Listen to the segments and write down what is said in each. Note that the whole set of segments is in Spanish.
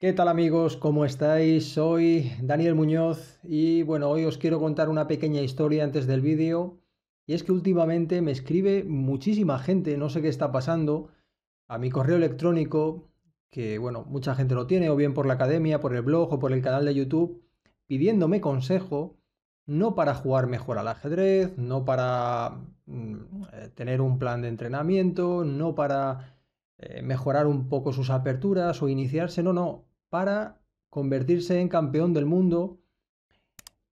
¿Qué tal amigos? ¿Cómo estáis? Soy Daniel Muñoz y bueno, hoy os quiero contar una pequeña historia antes del vídeo. Y es que últimamente me escribe muchísima gente, no sé qué está pasando, a mi correo electrónico que bueno, mucha gente lo tiene, o bien por la academia, por el blog o por el canal de YouTube, pidiéndome consejo, no para jugar mejor al ajedrez, no para mm, eh, tener un plan de entrenamiento, no para eh, mejorar un poco sus aperturas o iniciarse, no, no, para convertirse en campeón del mundo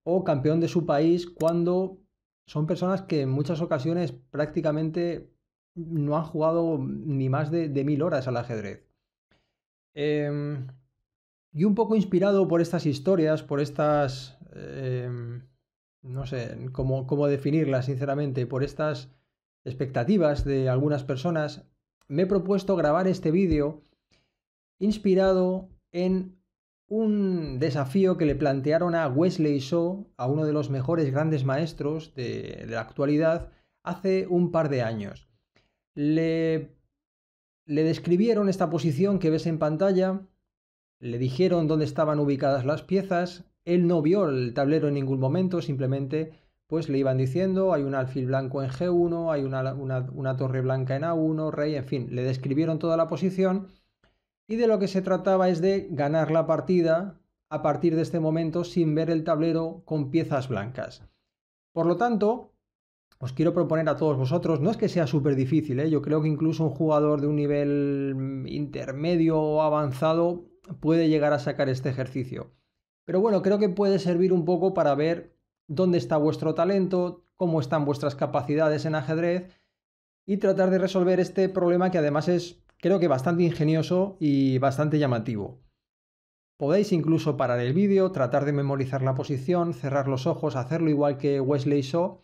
o campeón de su país cuando son personas que en muchas ocasiones prácticamente no han jugado ni más de mil horas al ajedrez. Em, y un poco inspirado por estas historias, por estas... Em, no sé cómo, definirlas, sinceramente, por estas expectativas de algunas personas, me he propuesto grabar este vídeo inspirado en un desafío que le plantearon a Wesley Shaw, a uno de los mejores grandes maestros de la actualidad, hace un par de años. Le le describieron esta posición que ves en pantalla, le dijeron dónde estaban ubicadas las piezas, él no vio el tablero en ningún momento, simplemente pues le iban diciendo hay un alfil blanco en G1, hay una, una, torre blanca en A1, rey, en fin, le describieron toda la posición y de lo que se trataba es de ganar la partida a partir de este momento sin ver el tablero con piezas blancas. Por lo tanto, os quiero proponer a todos vosotros, no es que sea súper difícil, ¿eh? yo creo que incluso un jugador de un nivel mm, intermedio o avanzado puede llegar a sacar este ejercicio. Pero bueno, creo que puede servir un poco para ver dónde está vuestro talento, cómo están vuestras capacidades en ajedrez y tratar de resolver este problema que además es creo que bastante ingenioso y bastante llamativo. Podéis incluso parar el vídeo, tratar de memorizar la posición, cerrar los ojos, hacerlo igual que Wesley Shaw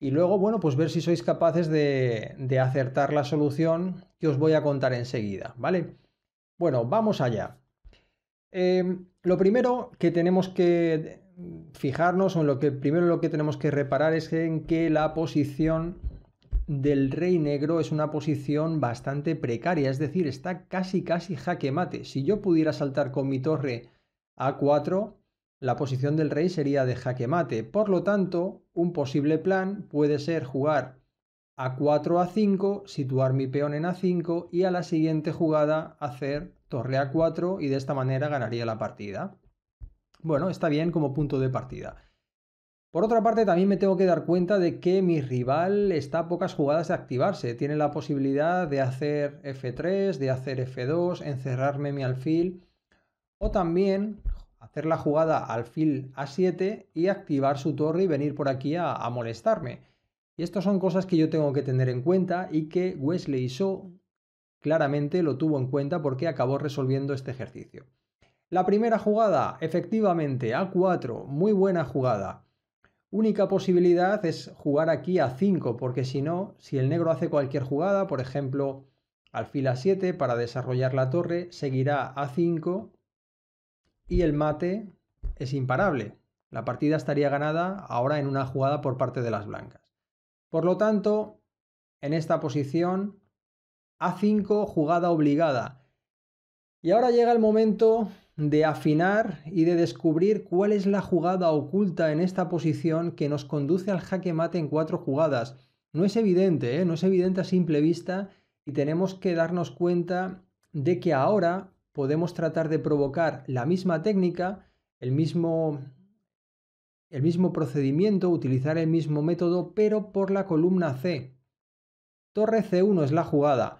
y luego, bueno, pues ver si sois capaces de, acertar la solución que os voy a contar enseguida, ¿vale? Bueno, vamos allá. Eh, lo primero que tenemos que fijarnos, o lo que primero lo que tenemos que reparar es en que la posición del rey negro es una posición bastante precaria, es decir, está casi casi jaque mate. Si yo pudiera saltar con mi torre a4, la posición del rey sería de jaque mate, por lo tanto, un posible plan puede ser jugar a 4 a 5, situar mi peón en a5 y a la siguiente jugada hacer torre a 4 y de esta manera ganaría la partida. Bueno, está bien como punto de partida. Por otra parte, también me tengo que dar cuenta de que mi rival está a pocas jugadas de activarse. Tiene la posibilidad de hacer F3, de hacer F2, encerrarme mi alfil o también hacer la jugada alfil a7 y activar su torre y venir por aquí a, molestarme. Y estas son cosas que yo tengo que tener en cuenta y que Wesley So claramente lo tuvo en cuenta porque acabó resolviendo este ejercicio. La primera jugada, efectivamente, a4, muy buena jugada. Única posibilidad es jugar aquí a 5, porque si no, si el negro hace cualquier jugada, por ejemplo, alfil a7 para desarrollar la torre, seguirá a5 y el mate es imparable. La partida estaría ganada ahora en una jugada por parte de las blancas. Por lo tanto, en esta posición, A5 jugada obligada. Y ahora llega el momento de afinar y de descubrir cuál es la jugada oculta en esta posición que nos conduce al jaque mate en cuatro jugadas. No es evidente, ¿eh? no es evidente a simple vista y tenemos que darnos cuenta de que ahora podemos tratar de provocar la misma técnica, el mismo, el mismo procedimiento, utilizar el mismo método, pero por la columna C. Torre C1 es la jugada.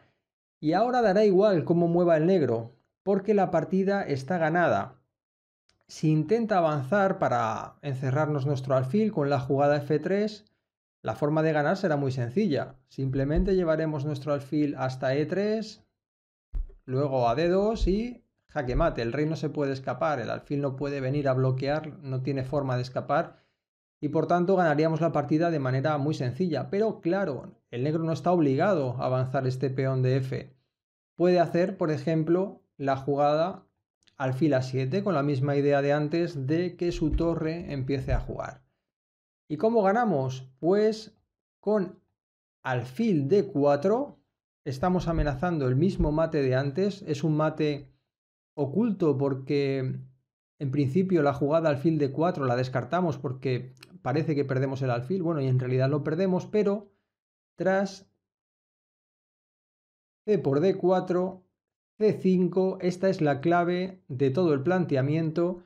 Y ahora dará igual cómo mueva el negro, porque la partida está ganada. Si intenta avanzar para encerrarnos nuestro alfil con la jugada F3, la forma de ganar será muy sencilla. Simplemente llevaremos nuestro alfil hasta E3, luego a D2 y jaque mate. El rey no se puede escapar, el alfil no puede venir a bloquear, no tiene forma de escapar y por tanto ganaríamos la partida de manera muy sencilla. Pero claro, el negro no está obligado a avanzar este peón de F. Puede hacer, por ejemplo, la jugada alfil A7 con la misma idea de antes de que su torre empiece a jugar. ¿Y cómo ganamos? Pues con alfil D4 estamos amenazando el mismo mate de antes. Es un mate oculto porque en principio la jugada alfil de 4 la descartamos porque parece que perdemos el alfil. Bueno, y en realidad lo perdemos, pero tras C por D4, C5, esta es la clave de todo el planteamiento.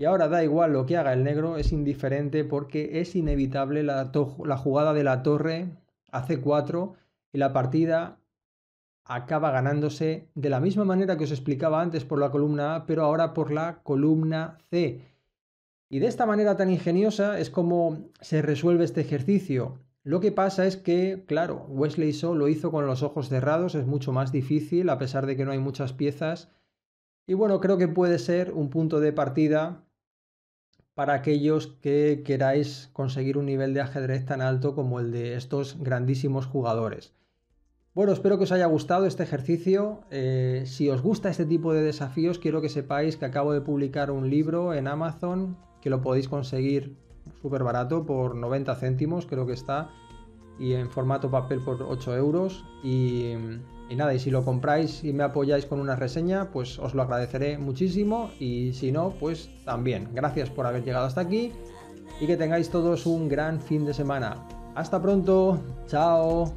Y ahora da igual lo que haga el negro, es indiferente porque es inevitable la, la jugada de la torre a C4 y la partida acaba ganándose de la misma manera que os explicaba antes por la columna A, pero ahora por la columna C. Y de esta manera tan ingeniosa es como se resuelve este ejercicio. Lo que pasa es que, claro, Wesley So lo hizo con los ojos cerrados, es mucho más difícil a pesar de que no hay muchas piezas. Y bueno, creo que puede ser un punto de partida para aquellos que queráis conseguir un nivel de ajedrez tan alto como el de estos grandísimos jugadores. Bueno, espero que os haya gustado este ejercicio. Eh, si os gusta este tipo de desafíos, quiero que sepáis que acabo de publicar un libro en Amazon, que lo podéis conseguir súper barato por 90 céntimos, creo que está, y en formato papel por 8 euros. y nada, y si lo compráis y me apoyáis con una reseña, pues os lo agradeceré muchísimo. Y si no, pues también. Gracias por haber llegado hasta aquí y que tengáis todos un gran fin de semana. Hasta pronto. Chao.